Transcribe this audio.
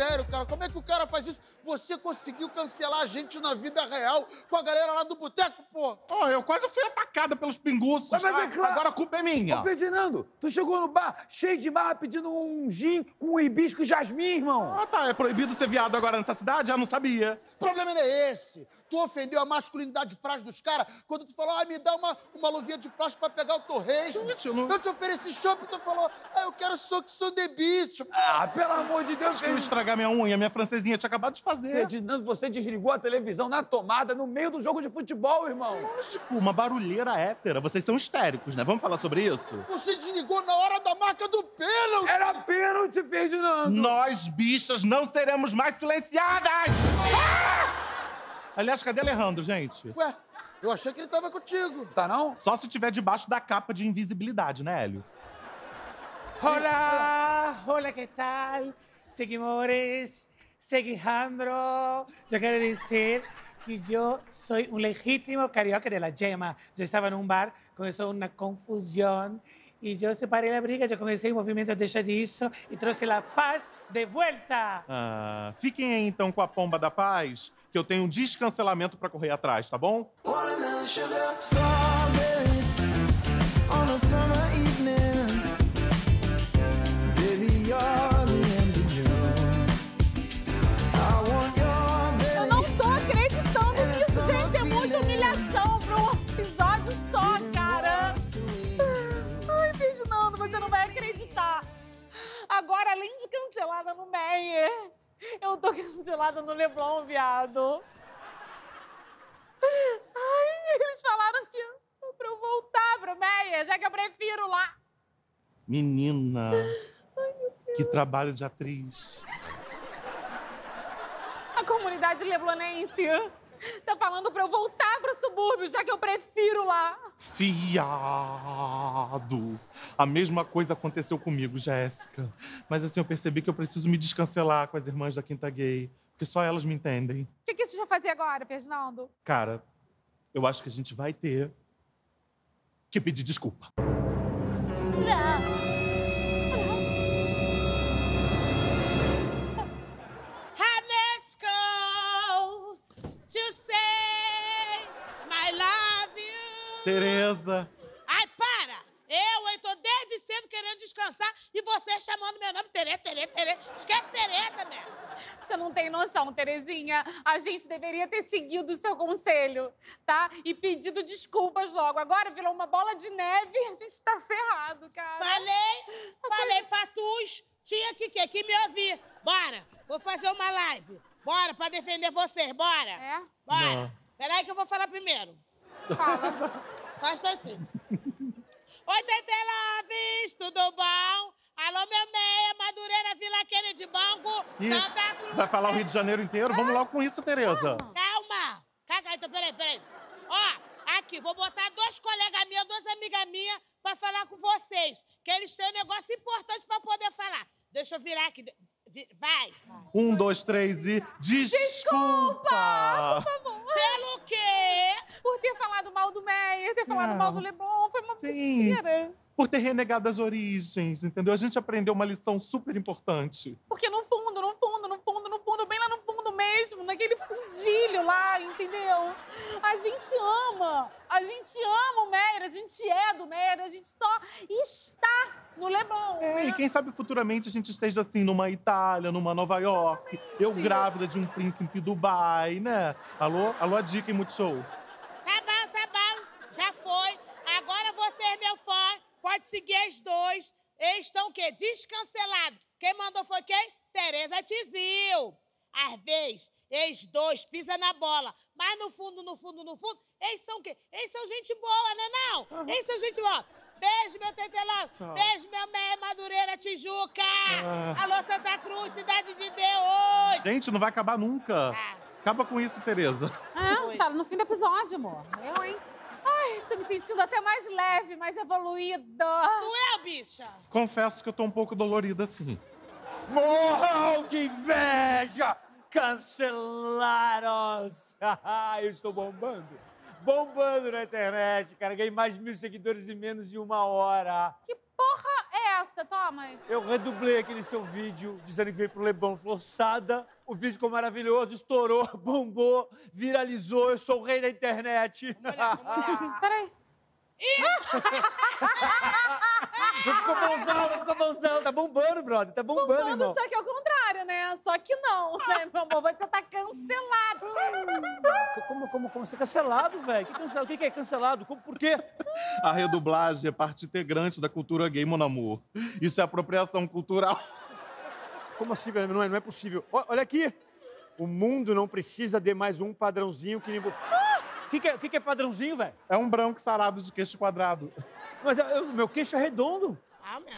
sério, cara. Como é que o cara faz isso? Você conseguiu cancelar a gente na vida real com a galera lá do boteco, pô? Oh, eu quase fui atacada pelos pinguços. Mas, mas é claro. Agora a culpa é minha. Ô, Ferdinando, tu chegou no bar cheio de barra pedindo um gin com hibisco e jasmim, irmão. Ah, tá. É proibido ser viado agora nessa cidade? Já não sabia. O problema não é esse tu ofendeu a masculinidade frágil dos caras quando tu falou, ah, me dá uma, uma luvinha de plástico pra pegar o torresmo. Eu, não... eu te ofereci chopp, tu falou, ah, eu quero sucção de bicho. Ah, pelo amor de Deus. Acho que eu estragar minha unha, minha francesinha tinha acabado de fazer. Ferdinando, você desligou a televisão na tomada no meio do jogo de futebol, irmão. Lógico, uma barulheira hétera. Vocês são histéricos, né? Vamos falar sobre isso? Você desligou na hora da marca do pênalti. Era pênalti, Ferdinando. Nós, bichas, não seremos mais silenciadas. Ah! Aliás, cadê Alejandro, gente? Ué, eu achei que ele tava contigo. Tá não? Só se tiver debaixo da capa de invisibilidade, né, Hélio? Olá, olá, que tal? Seguimores, seguijandro. Eu quero dizer que eu sou um legítimo carioca de la gema. Eu estava num bar, começou uma confusão. E eu separei a briga, já comecei o movimento Deixa Disso e trouxe a paz de volta. Ah, fiquem aí então com a pomba da paz, que eu tenho um descancelamento para correr atrás, tá bom? Watermelon sugar, agora, além de cancelada no Meyer, eu tô cancelada no Leblon, viado. Ai, eles falaram que pra eu voltar pro Meyer, já que eu prefiro lá. Menina, Ai, que trabalho de atriz. A comunidade leblonense tá falando pra eu voltar pro subúrbio, já que eu prefiro lá fiado. A mesma coisa aconteceu comigo, Jéssica. Mas assim, eu percebi que eu preciso me descancelar com as irmãs da Quinta Gay, porque só elas me entendem. O que, que a gente vai fazer agora, Fernando? Cara, eu acho que a gente vai ter que pedir desculpa. Não! Tereza. Ai, para! Eu, hein, tô desde cedo querendo descansar e você chamando meu nome Tereza, Tereza, Tereza. Esquece Tereza, né? Você não tem noção, Terezinha. A gente deveria ter seguido o seu conselho, tá? E pedido desculpas logo. Agora virou uma bola de neve e a gente tá ferrado, cara. Falei, a falei Tereza... pra tus. Tinha que, que, que me ouvir. Bora, vou fazer uma live. Bora, pra defender vocês, bora. É? Bora. Não. Peraí que eu vou falar primeiro. Fala. Só um instantinho. Oi, Tete Laves, tudo bom? Alô, meu meia, Madureira, Vila Kennedy, Banco, Santa Cruz. Vai falar o Rio de Janeiro inteiro? Ah, Vamos logo com isso, Tereza. Calma. Calma, então, peraí, peraí. Ó, aqui, vou botar dois colegas meus, duas amigas minhas, pra falar com vocês, que eles têm um negócio importante pra poder falar. Deixa eu virar aqui. Vai. Um, dois, três e... Desculpa! Desculpa! mal do foi uma besteira. Por ter renegado as origens, entendeu? A gente aprendeu uma lição super importante. Porque no fundo, no fundo, no fundo, no fundo, bem lá no fundo mesmo, naquele fundilho lá, entendeu? A gente ama, a gente ama o Meyer, a gente é do Meyer, a gente só está no Leblon. É, né? e quem sabe futuramente a gente esteja assim numa Itália, numa Nova York, Exatamente. eu grávida de um príncipe Dubai, né? Alô, alô, a dica em Multishow. vocês, meu fã, pode seguir as dois. Eles estão o quê? Descancelados. Quem mandou foi quem? Tereza Tizil. Às vezes, eles dois pisam na bola, mas no fundo, no fundo, no fundo, eles são o quê? Eles são gente boa, né não? Eles são gente boa. Beijo, meu Tetelão. Tchau. Beijo, meu Meia Madureira, Tijuca. Ah. Alô, Santa Cruz, Cidade de Deus. Gente, não vai acabar nunca. Ah. Acaba com isso, Tereza. Ah, tá no fim do episódio, amor. Eu, hein? Ai, tô me sentindo até mais leve, mais evoluída. é, bicha? Confesso que eu tô um pouco dolorida, sim. Morram de inveja! Cancelaram-os! Ah, eu estou bombando. Bombando na internet, cara. Ganhei mais de mil seguidores em menos de uma hora. Que essa, Thomas? Eu redublei aquele seu vídeo dizendo que veio pro Leblon forçada. O vídeo ficou maravilhoso, estourou, bombou, viralizou. Eu sou o rei da internet. Vamos olhar, Peraí. não ficou bonzão, não ficou bonzão. Tá bombando, brother. Tá bombando, bombando irmão. só que eu claro, né? Só que não, né, meu amor? Você tá cancelado. Como, como, como? Você é cancelado, velho? Que cancelado? O que, é cancelado? Como, por quê? A redublagem é parte integrante da cultura gay, mon amor. Isso é apropriação cultural. Como assim, velho? Não é, não é possível. olha aqui. O mundo não precisa de mais um padrãozinho que nem... O ah! que, que, é, que, que é padrãozinho, velho? É um branco sarado de queixo quadrado. Mas o meu queixo é redondo. Ah, merda.